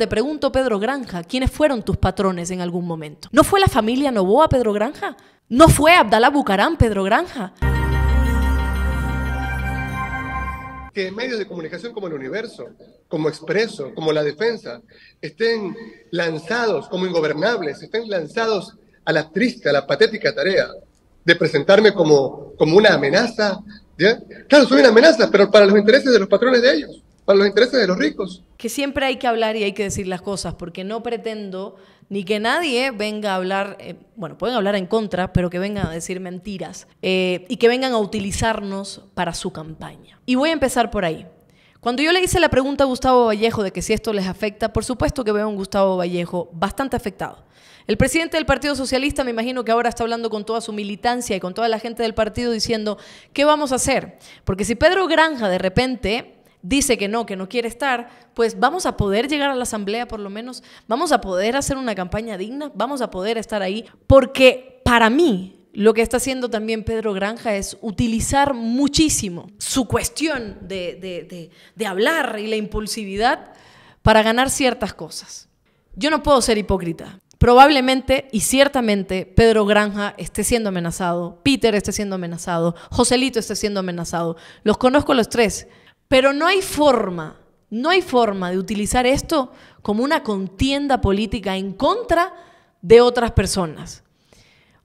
te pregunto, Pedro Granja, ¿quiénes fueron tus patrones en algún momento? ¿No fue la familia Novoa Pedro Granja? ¿No fue Abdalá Bucarán Pedro Granja? que medios de comunicación como el Universo, como Expreso, como La Defensa, estén lanzados como ingobernables, estén lanzados a la triste, a la patética tarea de presentarme como, como una amenaza. Claro, soy una amenaza, pero para los intereses de los patrones de ellos para los intereses de los ricos. Que siempre hay que hablar y hay que decir las cosas, porque no pretendo ni que nadie venga a hablar, eh, bueno, pueden hablar en contra, pero que vengan a decir mentiras eh, y que vengan a utilizarnos para su campaña. Y voy a empezar por ahí. Cuando yo le hice la pregunta a Gustavo Vallejo de que si esto les afecta, por supuesto que veo a un Gustavo Vallejo bastante afectado. El presidente del Partido Socialista me imagino que ahora está hablando con toda su militancia y con toda la gente del partido diciendo, ¿qué vamos a hacer? Porque si Pedro Granja de repente dice que no, que no quiere estar, pues vamos a poder llegar a la asamblea por lo menos, vamos a poder hacer una campaña digna, vamos a poder estar ahí, porque para mí lo que está haciendo también Pedro Granja es utilizar muchísimo su cuestión de, hablar y la impulsividad para ganar ciertas cosas. Yo no puedo ser hipócrita. Probablemente y ciertamente Pedro Granja esté siendo amenazado, Peter esté siendo amenazado, Joselito esté siendo amenazado. Los conozco los tres. Pero no hay forma, no hay forma de utilizar esto como una contienda política en contra de otras personas.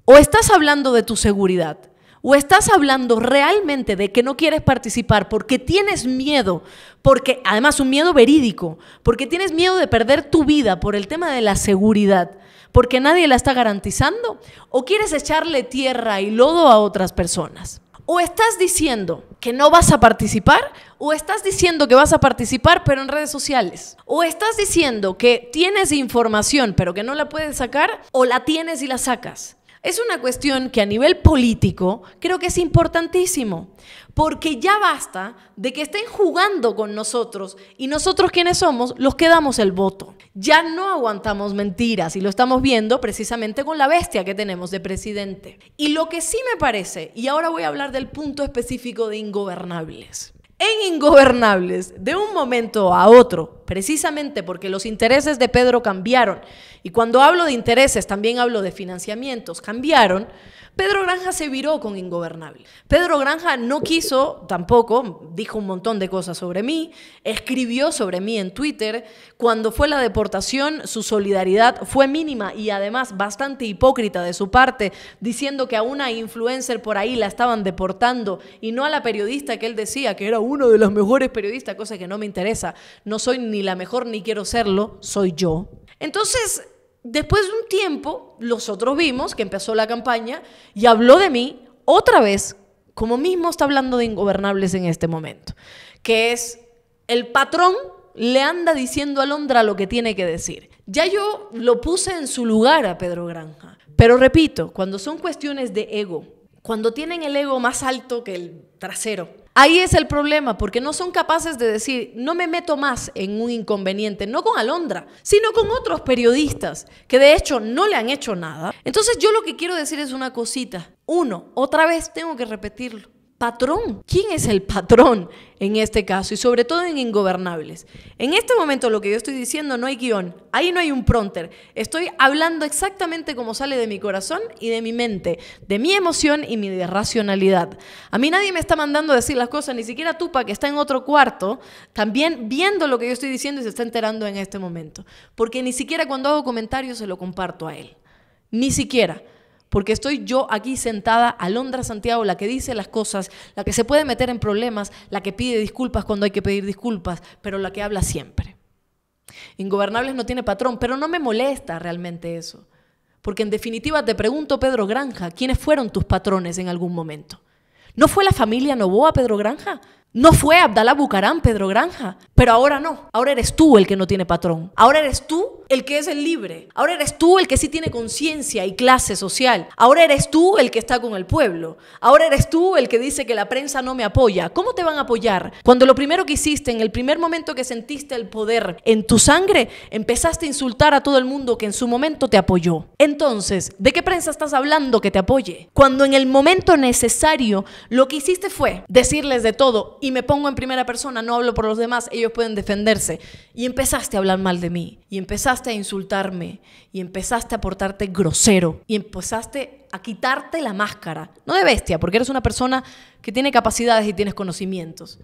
O estás hablando de tu seguridad, o estás hablando realmente de que no quieres participar porque tienes miedo, porque además un miedo verídico, porque tienes miedo de perder tu vida por el tema de la seguridad, porque nadie la está garantizando, o quieres echarle tierra y lodo a otras personas o estás diciendo que no vas a participar, o estás diciendo que vas a participar pero en redes sociales, o estás diciendo que tienes información pero que no la puedes sacar, o la tienes y la sacas es una cuestión que a nivel político creo que es importantísimo, porque ya basta de que estén jugando con nosotros y nosotros quienes somos los que damos el voto. Ya no aguantamos mentiras y lo estamos viendo precisamente con la bestia que tenemos de presidente. Y lo que sí me parece, y ahora voy a hablar del punto específico de ingobernables en ingobernables de un momento a otro, precisamente porque los intereses de Pedro cambiaron, y cuando hablo de intereses también hablo de financiamientos, cambiaron, Pedro Granja se viró con Ingobernable. Pedro Granja no quiso tampoco, dijo un montón de cosas sobre mí, escribió sobre mí en Twitter. Cuando fue la deportación, su solidaridad fue mínima y además bastante hipócrita de su parte, diciendo que a una influencer por ahí la estaban deportando y no a la periodista que él decía que era uno de los mejores periodistas, cosa que no me interesa. No soy ni la mejor ni quiero serlo, soy yo. Entonces, Después de un tiempo, los otros vimos que empezó la campaña y habló de mí otra vez, como mismo está hablando de ingobernables en este momento, que es el patrón le anda diciendo a Londra lo que tiene que decir. Ya yo lo puse en su lugar a Pedro Granja, pero repito, cuando son cuestiones de ego, cuando tienen el ego más alto que el trasero. Ahí es el problema, porque no son capaces de decir, no me meto más en un inconveniente, no con Alondra, sino con otros periodistas que de hecho no le han hecho nada. Entonces yo lo que quiero decir es una cosita. Uno, otra vez tengo que repetirlo patrón. ¿Quién es el patrón en este caso? Y sobre todo en ingobernables. En este momento lo que yo estoy diciendo no hay guión, ahí no hay un pronter. Estoy hablando exactamente como sale de mi corazón y de mi mente, de mi emoción y mi racionalidad. A mí nadie me está mandando a decir las cosas, ni siquiera Tupa que está en otro cuarto, también viendo lo que yo estoy diciendo y se está enterando en este momento. Porque ni siquiera cuando hago comentarios se lo comparto a él. Ni siquiera porque estoy yo aquí sentada, Alondra Santiago, la que dice las cosas, la que se puede meter en problemas, la que pide disculpas cuando hay que pedir disculpas, pero la que habla siempre. Ingobernables no tiene patrón, pero no me molesta realmente eso. Porque en definitiva te pregunto, Pedro Granja, ¿quiénes fueron tus patrones en algún momento? ¿No fue la familia Novoa, Pedro Granja? No fue Abdalá Bucarán, Pedro Granja, pero ahora no. Ahora eres tú el que no tiene patrón. Ahora eres tú el que es el libre. Ahora eres tú el que sí tiene conciencia y clase social. Ahora eres tú el que está con el pueblo. Ahora eres tú el que dice que la prensa no me apoya. ¿Cómo te van a apoyar? Cuando lo primero que hiciste, en el primer momento que sentiste el poder en tu sangre, empezaste a insultar a todo el mundo que en su momento te apoyó. Entonces, ¿de qué prensa estás hablando que te apoye? Cuando en el momento necesario lo que hiciste fue decirles de todo y me pongo en primera persona, no hablo por los demás, ellos pueden defenderse. Y empezaste a hablar mal de mí, y empezaste a insultarme, y empezaste a portarte grosero, y empezaste a quitarte la máscara, no de bestia, porque eres una persona que tiene capacidades y tienes conocimientos,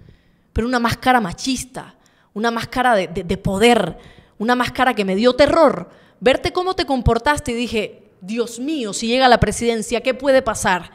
pero una máscara machista, una máscara de, poder, una máscara que me dio terror. Verte cómo te comportaste y dije, Dios mío, si llega a la presidencia, ¿qué puede pasar?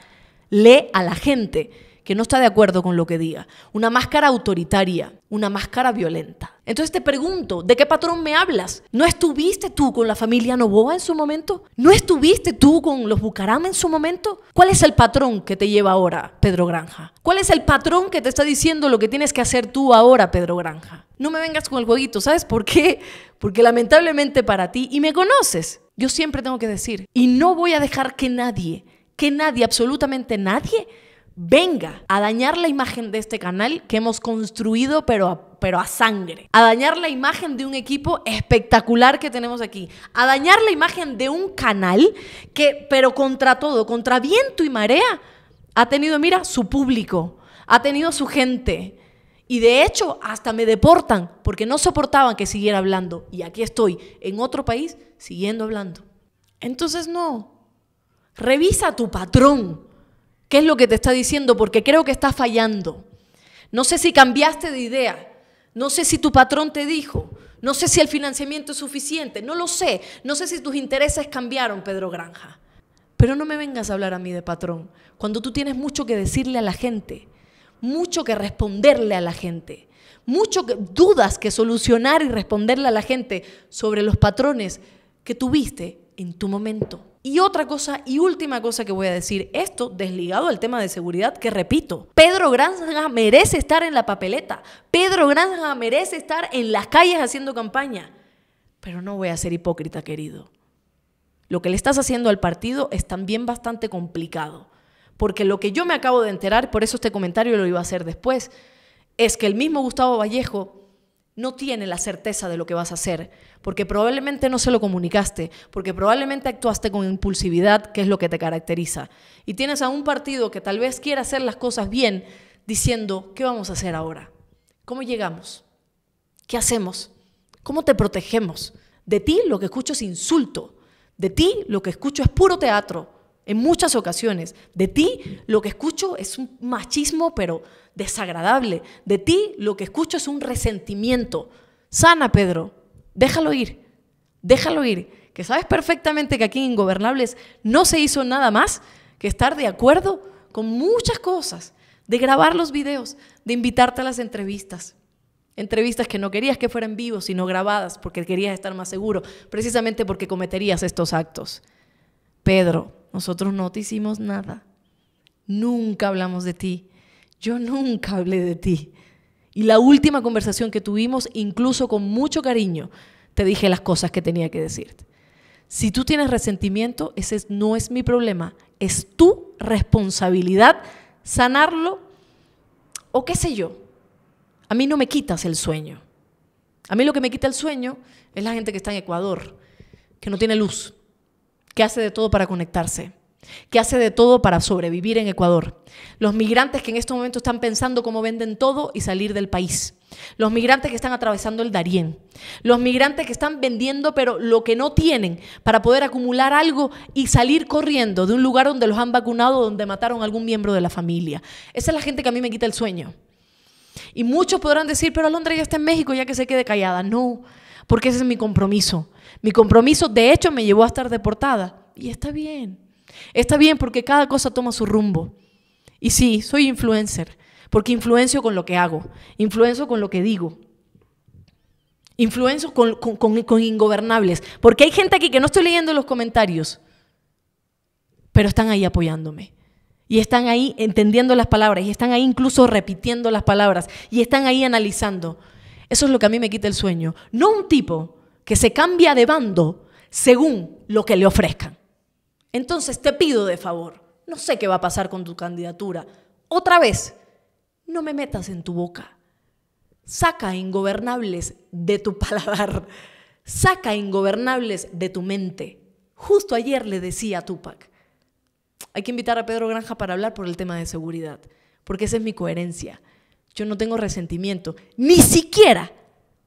Lee a la gente que no está de acuerdo con lo que diga, una máscara autoritaria, una máscara violenta. Entonces te pregunto, ¿de qué patrón me hablas? ¿No estuviste tú con la familia Novoa en su momento? ¿No estuviste tú con los Bucaram en su momento? ¿Cuál es el patrón que te lleva ahora, Pedro Granja? ¿Cuál es el patrón que te está diciendo lo que tienes que hacer tú ahora, Pedro Granja? No me vengas con el jueguito, ¿sabes por qué? Porque lamentablemente para ti, y me conoces, yo siempre tengo que decir, y no voy a dejar que nadie, que nadie, absolutamente nadie, venga a dañar la imagen de este canal que hemos construido pero a, pero a sangre, a dañar la imagen de un equipo espectacular que tenemos aquí, a dañar la imagen de un canal que, pero contra todo, contra viento y marea, ha tenido, mira, su público, ha tenido su gente. Y de hecho, hasta me deportan porque no soportaban que siguiera hablando. Y aquí estoy, en otro país, siguiendo hablando. Entonces, no. Revisa tu patrón. ¿Qué es lo que te está diciendo? Porque creo que está fallando. No sé si cambiaste de idea. No sé si tu patrón te dijo. No sé si el financiamiento es suficiente. No lo sé. No sé si tus intereses cambiaron, Pedro Granja. Pero no me vengas a hablar a mí de patrón. Cuando tú tienes mucho que decirle a la gente. Mucho que responderle a la gente. Mucho que, dudas que solucionar y responderle a la gente sobre los patrones que tuviste en tu momento. Y otra cosa y última cosa que voy a decir, esto desligado al tema de seguridad, que repito, Pedro Granja merece estar en la papeleta, Pedro Granja merece estar en las calles haciendo campaña, pero no voy a ser hipócrita, querido. Lo que le estás haciendo al partido es también bastante complicado, porque lo que yo me acabo de enterar, por eso este comentario lo iba a hacer después, es que el mismo Gustavo Vallejo no tiene la certeza de lo que vas a hacer, porque probablemente no se lo comunicaste, porque probablemente actuaste con impulsividad, que es lo que te caracteriza. Y tienes a un partido que tal vez quiera hacer las cosas bien, diciendo, ¿qué vamos a hacer ahora? ¿Cómo llegamos? ¿Qué hacemos? ¿Cómo te protegemos? De ti lo que escucho es insulto, de ti lo que escucho es puro teatro, en muchas ocasiones. De ti lo que escucho es un machismo, pero desagradable. De ti lo que escucho es un resentimiento. Sana, Pedro, déjalo ir, déjalo ir, que sabes perfectamente que aquí en Ingobernables no se hizo nada más que estar de acuerdo con muchas cosas, de grabar los videos, de invitarte a las entrevistas. Entrevistas que no querías que fueran vivos, sino grabadas, porque querías estar más seguro, precisamente porque cometerías estos actos. Pedro, nosotros no te hicimos nada. Nunca hablamos de ti. Yo nunca hablé de ti. Y la última conversación que tuvimos, incluso con mucho cariño, te dije las cosas que tenía que decirte. Si tú tienes resentimiento, ese no es mi problema. Es tu responsabilidad sanarlo o qué sé yo. A mí no me quitas el sueño. A mí lo que me quita el sueño es la gente que está en Ecuador, que no tiene luz, que hace de todo para conectarse, que hace de todo para sobrevivir en Ecuador. Los migrantes que en este momento están pensando cómo venden todo y salir del país. Los migrantes que están atravesando el Darién. Los migrantes que están vendiendo pero lo que no tienen para poder acumular algo y salir corriendo de un lugar donde los han vacunado, donde mataron a algún miembro de la familia. Esa es la gente que a mí me quita el sueño. Y muchos podrán decir, pero Londres ya está en México, ya que se quede callada. No, porque ese es mi compromiso. Mi compromiso, de hecho, me llevó a estar deportada. Y está bien. Está bien porque cada cosa toma su rumbo. Y sí, soy influencer, porque influencio con lo que hago, influencio con lo que digo, influencio con, con, con, con ingobernables, porque hay gente aquí que no estoy leyendo los comentarios, pero están ahí apoyándome. Y están ahí entendiendo las palabras, y están ahí incluso repitiendo las palabras, y están ahí analizando. Eso es lo que a mí me quita el sueño. No un tipo que se cambia de bando según lo que le ofrezcan. Entonces te pido de favor, no sé qué va a pasar con tu candidatura. Otra vez, no me metas en tu boca. Saca ingobernables de tu paladar. Saca ingobernables de tu mente. Justo ayer le decía a Tupac, hay que invitar a Pedro Granja para hablar por el tema de seguridad, porque esa es mi coherencia. Yo no tengo resentimiento, ni siquiera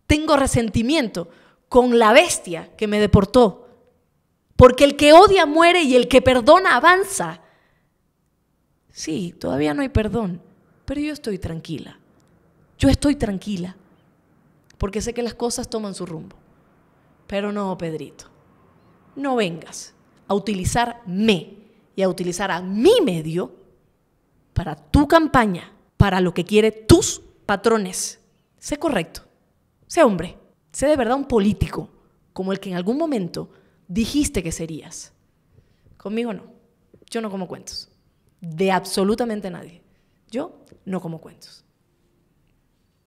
tengo resentimiento con la bestia que me deportó. Porque el que odia muere y el que perdona avanza. Sí, todavía no hay perdón, pero yo estoy tranquila. Yo estoy tranquila. Porque sé que las cosas toman su rumbo. Pero no, Pedrito, no vengas a utilizarme y a utilizar a mi medio para tu campaña, para lo que quiere tus patrones. Sé correcto, sé hombre. Sé de verdad un político, como el que en algún momento dijiste que serías. Conmigo no. Yo no como cuentos. De absolutamente nadie. Yo no como cuentos.